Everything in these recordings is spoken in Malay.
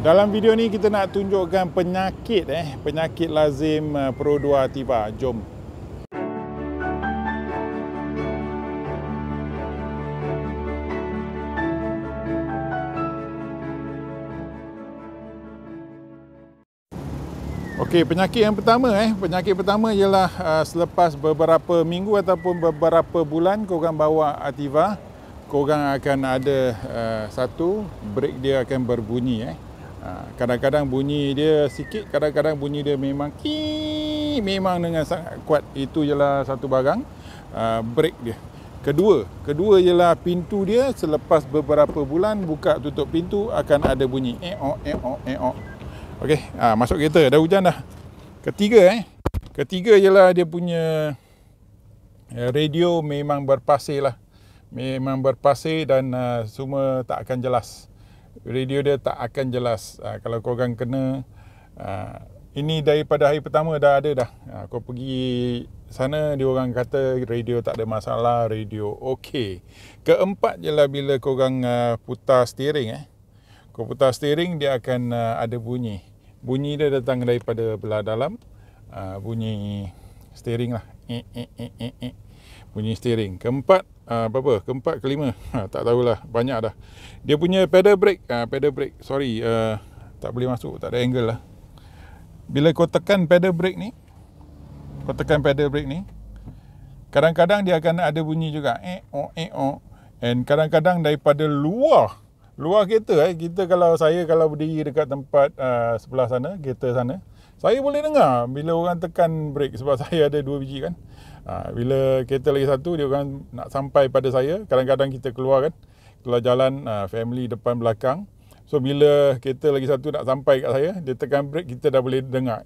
Dalam video ni kita nak tunjukkan penyakit eh, penyakit lazim eh, perodua tiba. Jom. Okey, penyakit yang pertama eh, penyakit pertama ialah uh, selepas beberapa minggu ataupun beberapa bulan kau orang bawa Ativa, kau orang akan ada uh, satu break dia akan berbunyi eh. Ha, kadang-kadang bunyi dia sikit, kadang-kadang bunyi dia memang ki memang dengan sangat kuat. Itu ialah satu barang ha, break dia. Kedua, kedua ialah pintu dia selepas beberapa bulan buka tutup pintu akan ada bunyi eo eo eo. Okey, ha, masuk kereta dah hujan dah. Ketiga eh. Ketiga ialah dia punya eh, radio memang berpasir lah. Memang berpasir dan uh, semua tak akan jelas radio dia tak akan jelas uh, kalau kau orang kena uh, ini daripada hari pertama dah ada dah uh, kau pergi sana dia orang kata radio tak ada masalah radio okey keempat ialah bila kau orang uh, putar steering eh kau putar steering dia akan uh, ada bunyi bunyi dia datang daripada belah dalam uh, bunyi steering lah eh, eh, eh, eh, eh. bunyi steering keempat apa-apa, ah, Keempat, kelima. Ha, tak tahulah. Banyak dah. Dia punya pedal brake. Ha, pedal brake. Sorry. Uh, tak boleh masuk. Tak ada angle lah. Bila kau tekan pedal brake ni. Kau tekan pedal brake ni. Kadang-kadang dia akan ada bunyi juga. Eh, oh, eh, oh. And kadang-kadang daripada luar. Luar kereta eh. Kita kalau saya kalau berdiri dekat tempat uh, sebelah sana. Kereta sana. Saya boleh dengar bila orang tekan brake sebab saya ada dua biji kan. Ha, bila kereta lagi satu dia orang nak sampai pada saya. Kadang-kadang kita keluar kan. Keluar jalan ha, family depan belakang. So bila kereta lagi satu nak sampai kat saya, dia tekan brake kita dah boleh dengar.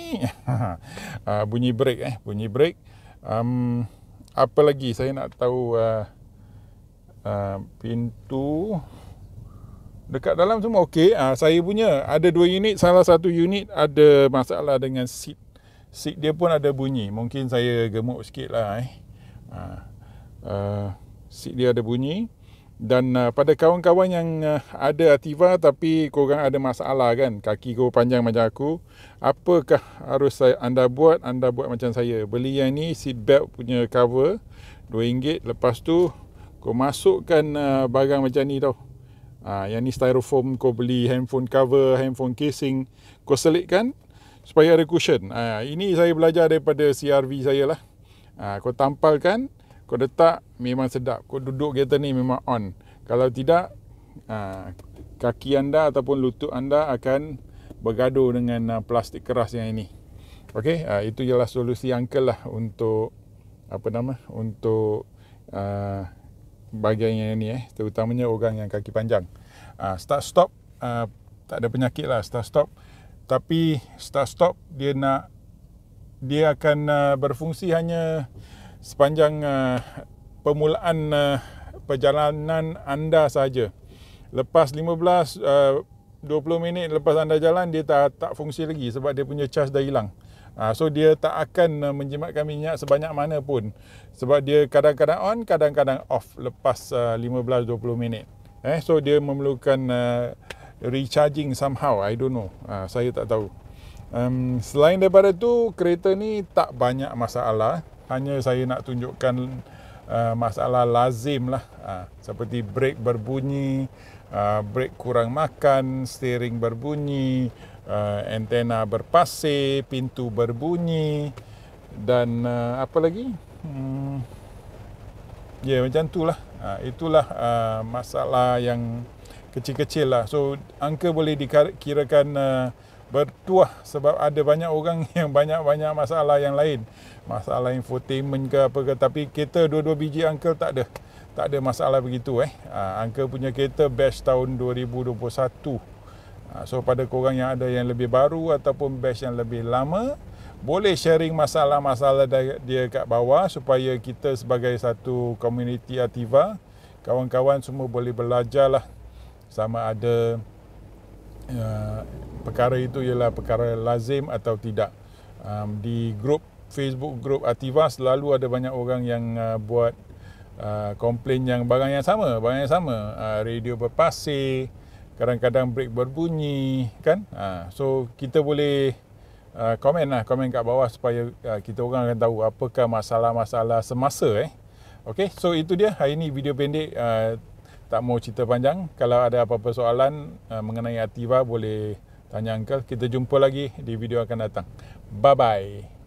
ha, bunyi brake eh, bunyi brake. Um, apa lagi saya nak tahu uh, uh, pintu Dekat dalam semua okey. Ha, saya punya ada dua unit. Salah satu unit ada masalah dengan seat. Seat dia pun ada bunyi. Mungkin saya gemuk sikit lah eh. Ha, uh, seat dia ada bunyi. Dan uh, pada kawan-kawan yang uh, ada Ativa tapi korang ada masalah kan. Kaki kau panjang macam aku. Apakah harus saya, anda buat? Anda buat macam saya. Beli yang ni seat belt punya cover. RM2. Lepas tu kau masukkan uh, barang macam ni tau. Ha, yang ni styrofoam kau beli, handphone cover, handphone casing, kau selitkan supaya ada cushion. Ha, ini saya belajar daripada CRV saya lah. Ha, kau tampalkan, kau letak, memang sedap. Kau duduk kereta ni memang on. Kalau tidak, ha, kaki anda ataupun lutut anda akan bergaduh dengan plastik keras yang ini. Okey, uh, itu ialah solusi uncle lah untuk apa nama untuk uh, bahagian yang ni eh terutamanya orang yang kaki panjang uh, start stop uh, tak ada penyakit lah start stop tapi start stop dia nak dia akan uh, berfungsi hanya sepanjang uh, permulaan uh, perjalanan anda saja lepas 15 uh, 20 minit lepas anda jalan dia tak tak fungsi lagi sebab dia punya charge dah hilang Ha, so dia tak akan uh, menjimatkan minyak sebanyak mana pun. Sebab dia kadang-kadang on, kadang-kadang off lepas uh, 15-20 minit. Eh, so dia memerlukan uh, recharging somehow. I don't know. Ha, saya tak tahu. Um, selain daripada tu, kereta ni tak banyak masalah. Hanya saya nak tunjukkan uh, masalah lazim lah. Uh, seperti brake berbunyi, uh, brake kurang makan, steering berbunyi, uh, antena berpasir, pintu berbunyi dan uh, apa lagi? Hmm. Ya yeah, macam itulah. Uh, itulah uh, masalah yang kecil-kecil lah. So angka boleh dikirakan uh, eh, bertuah sebab ada banyak orang yang banyak-banyak masalah yang lain. Masalah infotainment ke apa ke tapi kita dua-dua biji uncle tak ada. Tak ada masalah begitu eh. Uh, angka punya kereta best tahun 2021. Ah, so pada korang yang ada yang lebih baru ataupun batch yang lebih lama boleh sharing masalah-masalah dia kat bawah supaya kita sebagai satu community Ativa kawan-kawan semua boleh belajar lah sama ada uh, perkara itu ialah perkara lazim atau tidak um, di grup Facebook grup Ativa selalu ada banyak orang yang uh, buat uh, komplain yang barang yang sama barang yang sama uh, radio berpasir kadang-kadang break berbunyi kan ha, so kita boleh komen ha, lah komen kat bawah supaya uh, kita orang akan tahu apakah masalah-masalah semasa eh Okay, so itu dia hari ini video pendek uh, tak mau cerita panjang kalau ada apa-apa soalan uh, mengenai Ativa boleh tanya uncle kita jumpa lagi di video akan datang bye bye